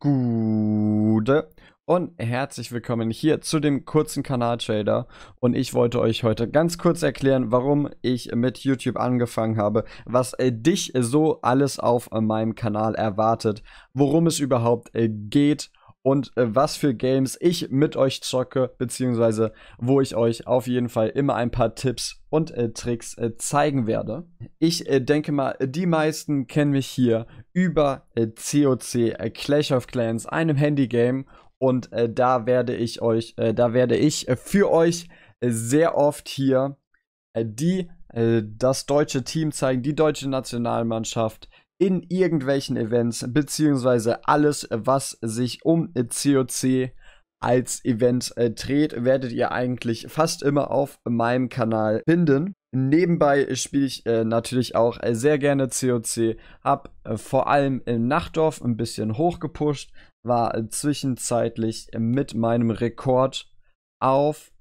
Gute und herzlich willkommen hier zu dem kurzen Kanal Trader und ich wollte euch heute ganz kurz erklären, warum ich mit YouTube angefangen habe, was äh, dich so alles auf äh, meinem Kanal erwartet, worum es überhaupt äh, geht und äh, was für Games ich mit euch zocke, beziehungsweise wo ich euch auf jeden Fall immer ein paar Tipps und äh, Tricks äh, zeigen werde. Ich äh, denke mal, die meisten kennen mich hier über COC äh, äh, Clash of Clans, einem Handygame und da werde ich euch, da werde ich für euch sehr oft hier die das deutsche Team zeigen, die deutsche Nationalmannschaft, in irgendwelchen Events, beziehungsweise alles, was sich um COC als Event äh, dreht, werdet ihr eigentlich fast immer auf meinem Kanal finden. Nebenbei spiele ich äh, natürlich auch äh, sehr gerne COC, hab äh, vor allem im Nachtdorf ein bisschen hochgepusht, war äh, zwischenzeitlich mit meinem Rekord auf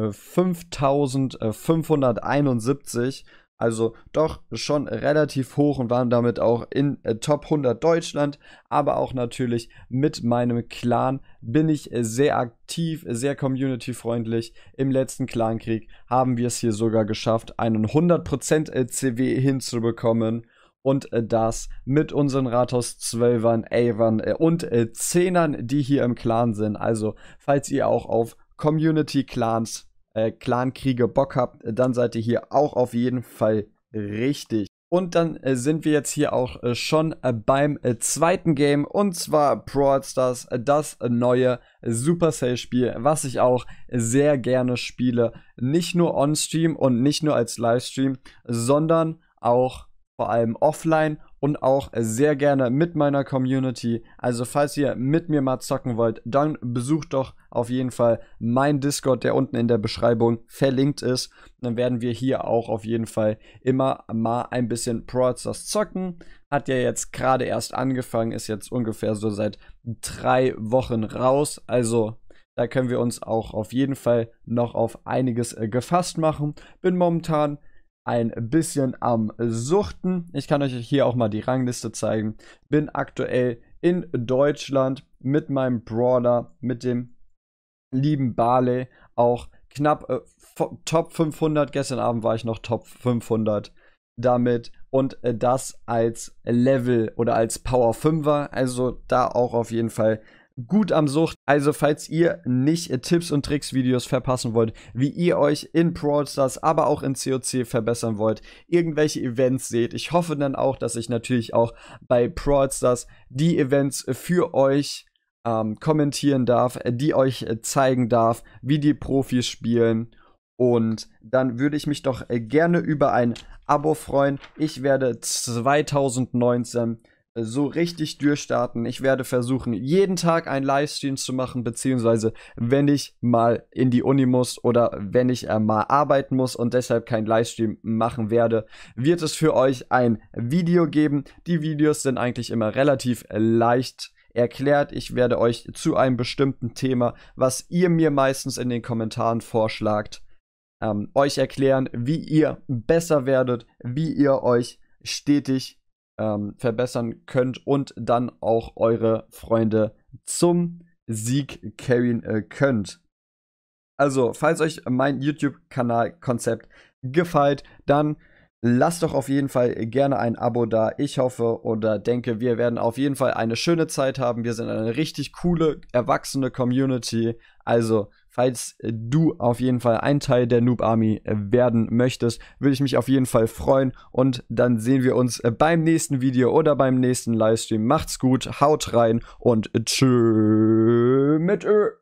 5571 also doch schon relativ hoch und waren damit auch in äh, Top 100 Deutschland. Aber auch natürlich mit meinem Clan bin ich äh, sehr aktiv, sehr community-freundlich. Im letzten Clankrieg haben wir es hier sogar geschafft, einen 100% äh, CW hinzubekommen und äh, das mit unseren Rathaus 12ern, 11 und 10ern, die hier im Clan sind. Also, falls ihr auch auf Community Clans äh, Clankriege Bock habt, äh, dann seid ihr hier auch auf jeden Fall richtig. Und dann äh, sind wir jetzt hier auch äh, schon beim zweiten Game und zwar Brawl Stars, das neue Supercell-Spiel, was ich auch sehr gerne spiele. Nicht nur on-stream und nicht nur als Livestream, sondern auch vor allem offline und auch sehr gerne mit meiner Community. Also falls ihr mit mir mal zocken wollt, dann besucht doch auf jeden Fall mein Discord, der unten in der Beschreibung verlinkt ist. Dann werden wir hier auch auf jeden Fall immer mal ein bisschen Pro zocken. Hat ja jetzt gerade erst angefangen, ist jetzt ungefähr so seit drei Wochen raus. Also da können wir uns auch auf jeden Fall noch auf einiges äh, gefasst machen. Bin momentan ein bisschen am Suchten. Ich kann euch hier auch mal die Rangliste zeigen. Bin aktuell in Deutschland mit meinem Brawler, mit dem lieben Barley, auch knapp äh, Top 500. Gestern Abend war ich noch Top 500 damit und äh, das als Level oder als Power 5er. Also da auch auf jeden Fall gut am Sucht. Also falls ihr nicht äh, Tipps und Tricks Videos verpassen wollt, wie ihr euch in Brawl Stars, aber auch in COC verbessern wollt, irgendwelche Events seht. Ich hoffe dann auch, dass ich natürlich auch bei Brawl Stars die Events für euch ähm, kommentieren darf, äh, die euch äh, zeigen darf, wie die Profis spielen. Und dann würde ich mich doch gerne über ein Abo freuen. Ich werde 2019 so richtig durchstarten. Ich werde versuchen, jeden Tag einen Livestream zu machen, beziehungsweise wenn ich mal in die Uni muss oder wenn ich äh, mal arbeiten muss und deshalb keinen Livestream machen werde, wird es für euch ein Video geben. Die Videos sind eigentlich immer relativ leicht erklärt. Ich werde euch zu einem bestimmten Thema, was ihr mir meistens in den Kommentaren vorschlagt, ähm, euch erklären, wie ihr besser werdet, wie ihr euch stetig ähm, verbessern könnt und dann auch eure Freunde zum Sieg carryen äh, könnt. Also, falls euch mein YouTube-Kanal-Konzept gefällt, dann Lasst doch auf jeden Fall gerne ein Abo da. Ich hoffe oder denke, wir werden auf jeden Fall eine schöne Zeit haben. Wir sind eine richtig coole, erwachsene Community. Also, falls du auf jeden Fall ein Teil der Noob Army werden möchtest, würde ich mich auf jeden Fall freuen. Und dann sehen wir uns beim nächsten Video oder beim nächsten Livestream. Macht's gut, haut rein und tschüss mit Ö.